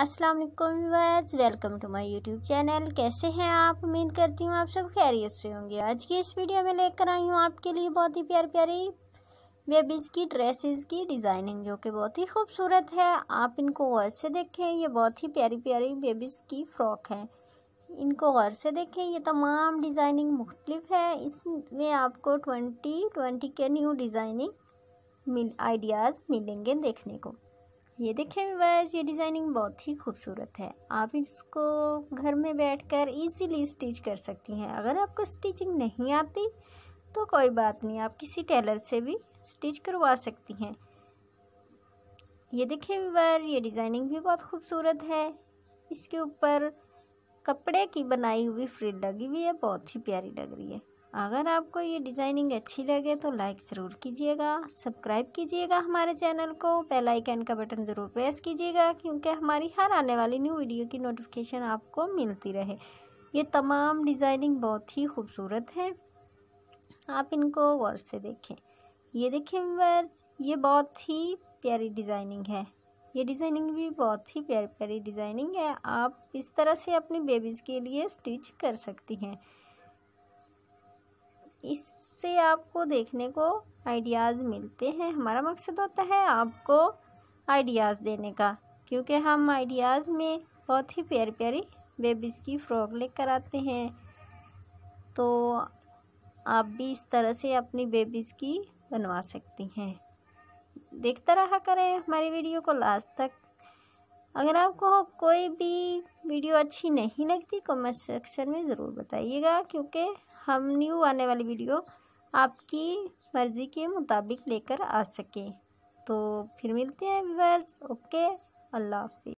अस्सलाम वालेकुम welcome to my YouTube channel कैसे हैं आप उम्मीद करती हूँ आप सब खैरियत से होंगे आज की इस वीडियो में लेकर आई हूँ आपके लिए बहुत ही प्यार प्यारी बेबीज़ की ड्रेसेस की डिज़ाइनिंग जो कि बहुत ही खूबसूरत है आप इनको गौर से देखें ये बहुत ही प्यारी प्यारी बेबीज़ की फ़्रॉक हैं इनको गौर से देखें ये तमाम डिज़ाइनिंग मुख्तलिफ है इसमें आपको ट्वेंटी ट्वेंटी के न्यू डिज़ाइनिंग मिल आइडियाज़ मिलेंगे देखने को ये देखिए बस ये डिज़ाइनिंग बहुत ही खूबसूरत है आप इसको घर में बैठकर इजीली स्टिच कर सकती हैं अगर आपको स्टिचिंग नहीं आती तो कोई बात नहीं आप किसी टेलर से भी स्टिच करवा सकती हैं ये देखिए व्यूवर ये डिज़ाइनिंग भी बहुत खूबसूरत है इसके ऊपर कपड़े की बनाई हुई फ्रिल लगी हुई है बहुत ही प्यारी लग रही है अगर आपको ये डिज़ाइनिंग अच्छी लगे तो लाइक ज़रूर कीजिएगा सब्सक्राइब कीजिएगा हमारे चैनल को बेल आइकन का बटन ज़रूर प्रेस कीजिएगा क्योंकि हमारी हर आने वाली न्यू वीडियो की नोटिफिकेशन आपको मिलती रहे ये तमाम डिज़ाइनिंग बहुत ही खूबसूरत है आप इनको गौर से देखें ये देखें वर्ज ये बहुत ही प्यारी डिज़ाइनिंग है ये डिज़ाइनिंग भी बहुत ही प्यारी प्यारी डिज़ाइनिंग है आप इस तरह से अपनी बेबीज़ के लिए स्टिच कर सकती हैं इससे आपको देखने को आइडियाज़ मिलते हैं हमारा मकसद होता है आपको आइडियाज़ देने का क्योंकि हम आइडियाज़ में बहुत ही प्यारी प्यारी बेबीज़ की फ़्रॉक लेकर आते हैं तो आप भी इस तरह से अपनी बेबीज़ की बनवा सकती हैं देखता रहा करें हमारी वीडियो को लास्ट तक अगर आपको कोई भी वीडियो अच्छी नहीं लगती तो कमेंट सेक्शन में ज़रूर बताइएगा क्योंकि हम न्यू आने वाली वीडियो आपकी मर्ज़ी के मुताबिक लेकर आ सकें तो फिर मिलते हैं विवर्स ओके अल्लाह हाफि